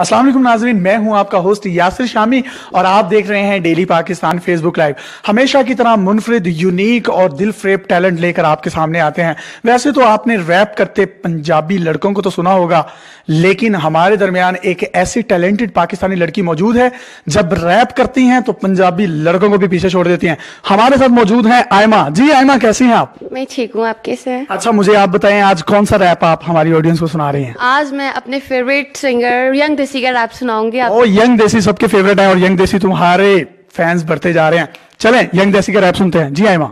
अस्सलाम वालेकुम नाजरीन मैं हूं आपका होस्ट यासिर शामी और आप देख रहे हैं डेली पाकिस्तान फेसबुक लाइव हमेशा की तरह मुनफरिद यूनिक और दिल फ्रेब टैलेंट लेकर आपके सामने आते हैं वैसे तो आपने रैप करते पंजाबी लड़कों को तो सुना होगा लेकिन हमारे दरमियान एक ऐसी टैलेंटेड पाकिस्तानी लड़की मौजूद है जब रैप करती हैं तो पंजाबी लड़कों को भी पीछे छोड़ देती हैं हमारे साथ मौजूद हैं आयमा जी आयमा कैसी हैं आप मैं ठीक हूँ आप कैसे हैं अच्छा मुझे आप बताएं आज कौन सा रैप आप हमारी ऑडियंस को सुना रही हैं आज मैं अपने फेवरेट सिंगर यंग देसी का रैप सुनाऊंगी आप ओ यंग देसी सबके फेवरेट है और यंग देसी तुम्हारे फैंस बढ़ते जा रहे हैं चलें यंग देसी का रैप सुनते हैं जी आई मां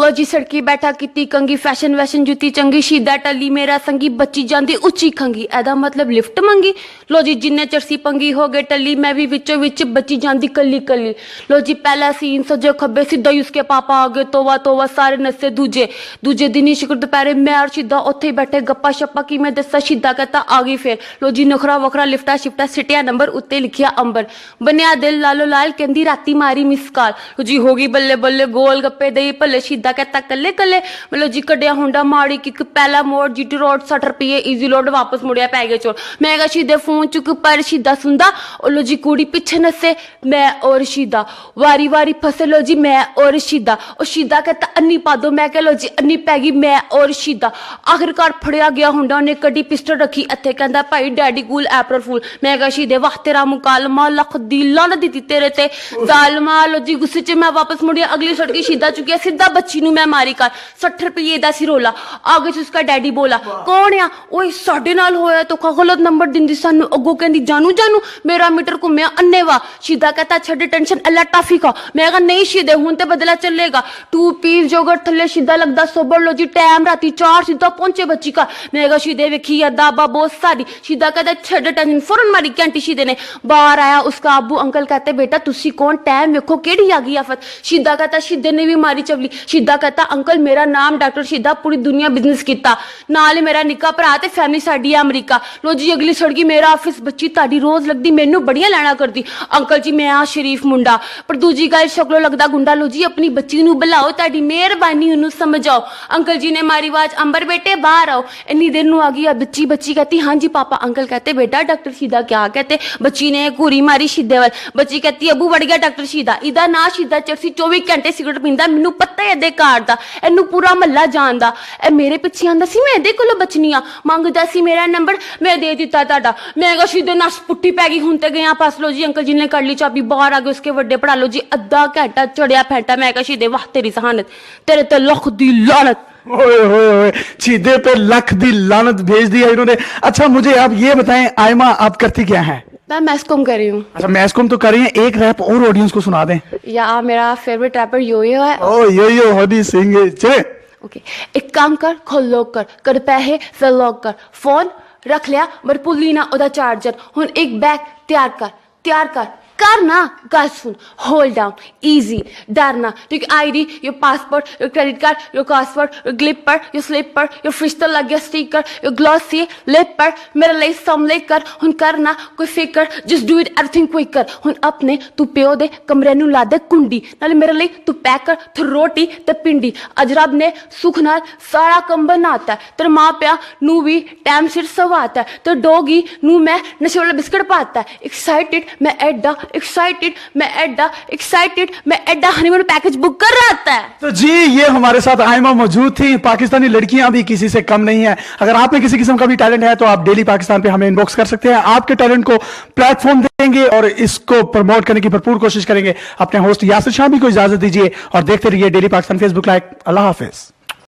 ਲੋ ਜੀ ਸੜਕੀ ਬੈਠਾ ਕੀਤੀ ਕੰਗੀ ਫੈਸ਼ਨ ਵੈਸ਼ਨ ਜੁੱਤੀ ਚੰਗੀ ਸ਼ੀਦਾ ਟੱਲੀ ਮੇਰਾ ਸੰਗੀ ਬੱਚੀ ਜਾਂਦੀ ਉੱਚੀ ਖੰਗੀ ਐਦਾ ਮਤਲਬ ਲਿਫਟ ਮੰਗੀ ਲੋ ਜੀ ਜਿੰਨੇ ਚਰਸੀ ਪੰਗੀ ਹੋ ਗਏ ਟੱਲੀ ਮੈਂ ਵੀ ਵਿੱਚੋਂ ਵਿੱਚ ਬੱਚੀ ਜਾਂਦੀ ਕੱਲੀ ਕੱਲੀ ਲੋ ਜੀ ਪਹਿਲਾ ਸੀਨ ਸਜੇ ਖੱਬੇ ਸਿੱਧਾ ਹੀ ਉਸਕੇ ਪਾਪਾ ਆ ਗਏ ਤੋਵਾ ਤੋਵਾ ਸਾਰੇ ਨੱਸੇ ਦੂਜੇ ਦੂਜੇ ਦਿਨ ਹੀ ਸ਼ੁਕਰ ਦੁਪਹਿਰੇ ਮੈਂ ਔਰ ਸਿੱਧਾ ਉੱਥੇ ਹੀ ਬੈਠੇ ਗੱਪਾ ਸ਼ੱਪਾ ਕੀ ਮੈਂ ਦੱਸਾਂ ਸ਼ੀਦਾ ਕਹਤਾ ਆ ਗਈ ਫੇਰ ਲੋ ਜੀ ਨਖਰਾ ਵਖਰਾ ਲਿਫਟਾ ਸ਼ਿਫਟਾ ਸਿਟਿਆ ਨੰਬਰ ਉੱਤੇ ਲਿਖਿਆ ਅੰਬਰ ਬਨਿਆ ਦਿਲ ਲਾਲੋ ਲਾਲ ਕਹਿੰਦੀ ਰਾਤੀ ਮਾਰੀ ਮਿਸ ਕਾਲ ਲੋ ਜੀ ਹੋ ਗਈ ਬੱਲੇ ਬੱਲੇ ਗੋਲ ਗੱਪੇ ਦੇਈ ਭੱਲੇ ਸਿੱਧਾ ਕਹਤਾ ਕੱਲੇ ਕੱਲੇ ਮਤਲਬ ਜੀ ਕੱਢਿਆ ਹੁੰਦਾ ਮਾੜੀ ਕਿੱਕ ਪਹਿਲਾ ਮੋੜ ਜੀਟੀ ਰੋਡ 60 ਰੁਪਏ ਈਜ਼ੀ ਲੋਡ ਵਾਪਸ ਮੁੜਿਆ ਪੈ ਗਿਆ ਚੋਰ ਮੈਂ ਕਹਾਂ ਸਿੱਧੇ ਫੋਨ ਚੁੱਕ ਪਰ ਸਿੱਧਾ ਸੁੰਦਾ ਉਹ ਲੋ ਜੀ ਕੁੜੀ ਪਿੱਛੇ ਨਸੇ ਮੈਂ ਔਰ ਸਿੱਧਾ ਵਾਰੀ ਵਾਰੀ ਫਸੇ ਲੋ ਜੀ ਮੈਂ ਔਰ ਸਿੱਧਾ ਉਹ ਸਿੱਧਾ ਕਹਤਾ ਅੰਨੀ ਪਾ ਦੋ ਮੈਂ ਕਹ ਲੋ ਜੀ ਅੰਨੀ ਪੈ ਗਈ ਮੈਂ ਔਰ ਸਿੱਧਾ ਆਖਿਰਕਾਰ ਫੜਿਆ ਗਿਆ ਹੁੰਦਾ ਉਹਨੇ ਕੱਢੀ ਪਿਸਟਲ ਰੱਖੀ ਇੱਥੇ ਕਹਿੰਦਾ ਭਾਈ ਡੈਡੀ ਕੂਲ ਐਪਰਲ ਫੂਲ ਮੈਂ ਕਹਾਂ ਸਿੱਧੇ ਵਾਹ ਤੇਰਾ ਮੁਕਾਲਮਾ ਲਖ ਦੀ ਲਨ ਦਿੱਤੀ ਤੇਰੇ ਤੇ ਜ਼ਾਲਮਾ ਲੋ ਜੀ ਗੁੱਸੇ 'ਚ ਮੈਂ ਵਾਪਸ ਮੁੜਿਆ ਅਗਲੀ ਸੜਕੀ ਸਿੱਧਾ ਚੁੱਕਿਆ ਸਿੱਧਾ ਬੱਚੀ ਨੂੰ ਮੈਂ ਮਾਰੀ ਕਰ 60 ਰੁਪਏ ਦਾ ਸੀ ਰੋਲਾ ਆਗੇ ਚ ਉਸਕਾ ਡੈਡੀ ਬੋਲਾ ਕੌਣ ਆ ਓਏ ਸਾਡੇ ਨਾਲ ਹੋਇਆ ਤੋ ਕਾ ਗਲਤ ਨੰਬਰ ਦਿੰਦੀ ਸਾਨੂੰ ਅੱਗੋ ਕਹਿੰਦੀ ਜਾਨੂ ਜਾਨੂ ਮੇਰਾ ਮੀਟਰ ਘੁੰਮਿਆ ਅੰਨੇਵਾ ਸ਼ੀਦਾ ਕਹਤਾ ਛੱਡ ਟੈਨਸ਼ਨ ਅੱਲਾ ਟਾਫੀ ਕਾ ਮੈਂ ਕਹਾ ਨਹੀਂ ਸ਼ੀਦੇ ਹੁਣ ਤੇ ਬਦਲਾ ਚੱਲੇਗਾ ਤੂੰ ਪੀਰ ਜੋਗਰ ਥੱਲੇ ਸ਼ੀਦਾ ਲੱਗਦਾ ਸੋਬਰ ਲੋ ਜੀ ਟਾਈਮ ਰਾਤੀ 4 ਸਿੱਧਾ ਪਹੁੰਚੇ ਬੱਚੀ ਕਾ ਮੈਂ ਕਹਾ ਸ਼ੀਦੇ ਵੇਖੀ ਅਦਾ ਬਾਬੋ ਸਾਡੀ ਸ਼ੀਦਾ ਕਹਤਾ ਛੱਡ ਟੈਨਸ਼ਨ ਫੌਰਨ ਮਾਰੀ ਘੰਟੀ ਸ਼ੀਦੇ ਨੇ ਬਾਹਰ ਆਇਆ ਉਸਕਾ अबू अंकल कहते बेटा तुसी कौन टाइम वेखो केड़ी आ गई आफत शीदा कहता शीदे ने भी मारी चवली ਸ਼ਿੱਦਾ ਕਹਤਾ ਅੰਕਲ ਮੇਰਾ ਨਾਮ ਡਾਕਟਰ ਸ਼ਿੱਦਾ ਪੂਰੀ ਦੁਨੀਆ ਬਿਜ਼ਨਸ ਕੀਤਾ ਨਾਲ ਹੀ ਮੇਰਾ ਨਿੱਕਾ ਭਰਾ ਤੇ ਫੈਮਿਲੀ ਸਾਡੀ ਆ ਅਮਰੀਕਾ ਲੋ ਜੀ ਅਗਲੀ ਸੜਕੀ ਮੇਰਾ ਆਫਿਸ ਬੱਚੀ ਤੁਹਾਡੀ ਰੋਜ਼ ਲੱਗਦੀ ਮੈਨੂੰ ਬੜੀਆਂ ਲੈਣਾ ਕਰਦੀ ਅੰਕਲ ਜੀ ਮੈਂ ਆ ਸ਼ਰੀਫ ਮੁੰਡਾ ਪਰ ਦੂਜੀ ਗੱਲ ਸ਼ਕਲੋਂ ਲੱਗਦਾ ਗੁੰਡਾ ਲੋ ਜੀ ਆਪਣੀ ਬੱਚੀ ਨੂੰ ਬੁਲਾਓ ਤੁਹਾਡੀ ਮਿਹਰਬਾਨੀ ਉਹਨੂੰ ਸਮਝਾਓ ਅੰਕਲ ਜੀ ਨੇ ਮਾਰੀ ਆਵਾਜ਼ ਅੰਬਰ ਬੇਟੇ ਬਾਹਰ ਆਓ ਇੰਨੀ ਦੇਰ ਨੂੰ ਆ ਗਈ ਆ ਬੱਚੀ ਬੱਚੀ ਕਹਤੀ ਹਾਂਜੀ ਪਾਪਾ ਅੰਕਲ ਕਹਤੇ ਬੇਟਾ ਡਾਕਟਰ सीधा ਕਿਆ ਕਹਤੇ ਬੱਚੀ ਨੇ ਘੂਰੀ ਮਾਰੀ शीधे ਵੱਲ ਬੱਚੀ ਕਹਤੀ ਅਬੂ ਵੜ ਗਿਆ ਡਾਕਟਰ सीधा ਇਹਦਾ ਨਾਂ सीधा ਚਰਸੀ 24 ਘੰਟੇ ਸਿਗਰਟ ਪੀਂਦਾ ਮੈਨੂੰ ਪਤਾ ਪਤਾ ਇਹਦੇ ਘਰ ਦਾ ਇਹਨੂੰ ਪੂਰਾ ਮੱਲਾ ਜਾਣਦਾ ਇਹ ਮੇਰੇ ਪਿੱਛੇ ਆਂਦਾ ਸੀ ਮੈਂ ਇਹਦੇ ਕੋਲੋਂ ਬਚਨੀ ਆ ਮੰਗਦਾ ਸੀ ਮੇਰਾ ਨੰਬਰ ਮੈਂ ਦੇ ਦਿੱਤਾ ਤੁਹਾਡਾ ਮੈਂ ਕਿਹਾ ਸਿੱਧੇ ਨਾਲ ਪੁੱਟੀ ਪੈ ਗਈ ਹੁਣ ਤੇ ਗਿਆ ਪਾਸ ਲੋ ਜੀ ਅੰਕਲ ਜੀ ਨੇ ਕਰ ਲਈ ਚਾਬੀ ਬਾਹਰ ਆ ਗਏ ਉਸਕੇ ਵੱਡੇ ਪੜਾ ਲੋ ਜੀ ਅੱਧਾ ਘੰਟਾ ਚੜਿਆ ਫੈਂਟਾ ਮੈਂ ਕਿਹਾ ਸਿੱਧੇ ਵਾਹ ਤੇਰੀ ਜ਼ਹਾਨਤ ਤੇਰੇ ਤੇ ਲੱਖ ਦੀ ਲਾਨਤ ਹੋਏ ਹੋਏ ਹੋਏ सीधे ਤੇ ਲੱਖ ਦੀ ਲਾਨਤ भेज दी ਇਹਨਾਂ ਨੇ ਅੱਛਾ ਮੁਝੇ ਆਪ ਇਹ ਬਤਾਏ ਆਇਮਾ ਆਪ ਕਰਤੀ ਕੀ ਹੈ मैं मैसकॉम कर रही हूँ अच्छा मैसकॉम तो कर रही है एक रैप और ऑडियंस को सुना दें या मेरा फेवरेट रैपर यो यो है ओ यो यो हनी सिंह चले ओके एक काम कर खोल लॉक कर कर पैहे फिर लॉक कर फोन रख लिया मर भुली ना ओदा चार्जर हुन एक बैग तैयार कर तैयार कर Karna, guys, phone. Hold down. Easy. Darna. Your ID, your passport, your credit card, your password, your glipper, your slipper, your frister ਲੱਗ ਗਿਆ sticker, your glossy, lipper. ਮੇਰੇ ਲਈ ਸਮਲੇ ਕਰ ਹੁਣ ਕਰਨਾ ਕੋਈ ਫਿਕਰ just do it everything quicker ਹੁਣ ਆਪਣੇ ਤੂੰ ਪਿਓ ਦੇ ਕਮਰੇ ਨੂੰ ਲਾ ਦੇ ਕੁੰਡੀ ਨਾਲੇ ਮੇਰੇ ਲਈ ਤੂੰ ਪੈਕ ਕਰ ਤੇ ਰੋਟੀ ਤੇ ਪਿੰਡੀ ਅੱਜ ਰੱਬ ਨੇ ਸੁਖ ਨਾਲ ਸਾਰਾ ਕੰਮ ਬਣਾਤਾ ਤੇ ਮਾਂ ਪਿਆ ਨੂੰ ਵੀ ਟਾਈਮ ਸਿਰ ਸਵਾਤਾ ਤੇ ਡੋਗੀ ਨੂੰ ਮੈਂ ਨਸ਼ੇ ਵਾਲਾ ਬਿਸਕਟ ਪਾਤਾ ਐਕਸਾਈਟਿਡ ਮੈਂ ਐਡਾ एक्साइटेड मैं एड्डा एक्साइटेड मैं एड्डा हनीमून पैकेज बुक कर रहा था तो जी ये हमारे साथ आयमा मौजूद थी पाकिस्तानी लड़कियां भी किसी से कम नहीं है अगर आप में किसी किस्म का भी टैलेंट है तो आप डेली पाकिस्तान पे हमें इनबॉक्स कर सकते हैं आपके टैलेंट को प्लेटफॉर्म देंगे और इसको प्रमोट करने की भरपूर कोशिश करेंगे अपने होस्ट यासिर शाह भी को इजाजत दीजिए और देखते रहिए डेली पाकिस्तान फेसबुक लाइक अल्लाह हाफिज़